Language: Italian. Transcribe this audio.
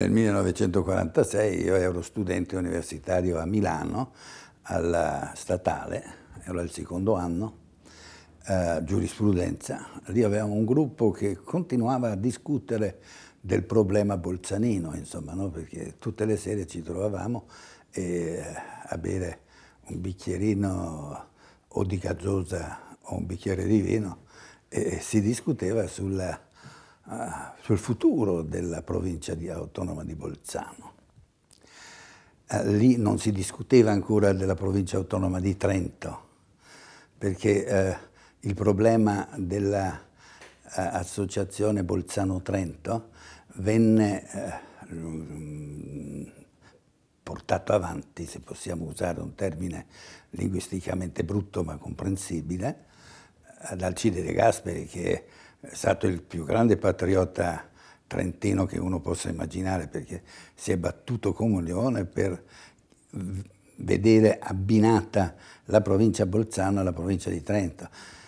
Nel 1946 io ero studente universitario a Milano, alla statale, ero al secondo anno, eh, giurisprudenza. Lì avevamo un gruppo che continuava a discutere del problema Bolzanino, insomma, no? perché tutte le sere ci trovavamo e, eh, a bere un bicchierino o di gazzosa o un bicchiere di vino e si discuteva sulla eh, sul futuro della provincia di autonoma di Bolzano. Eh, lì non si discuteva ancora della provincia autonoma di Trento, perché eh, il problema dell'associazione Bolzano-Trento venne portato avanti, se possiamo usare un termine linguisticamente brutto ma comprensibile, ad Alcide De Gasperi che è stato il più grande patriota trentino che uno possa immaginare perché si è battuto come un leone per vedere abbinata la provincia bolzana alla provincia di Trento.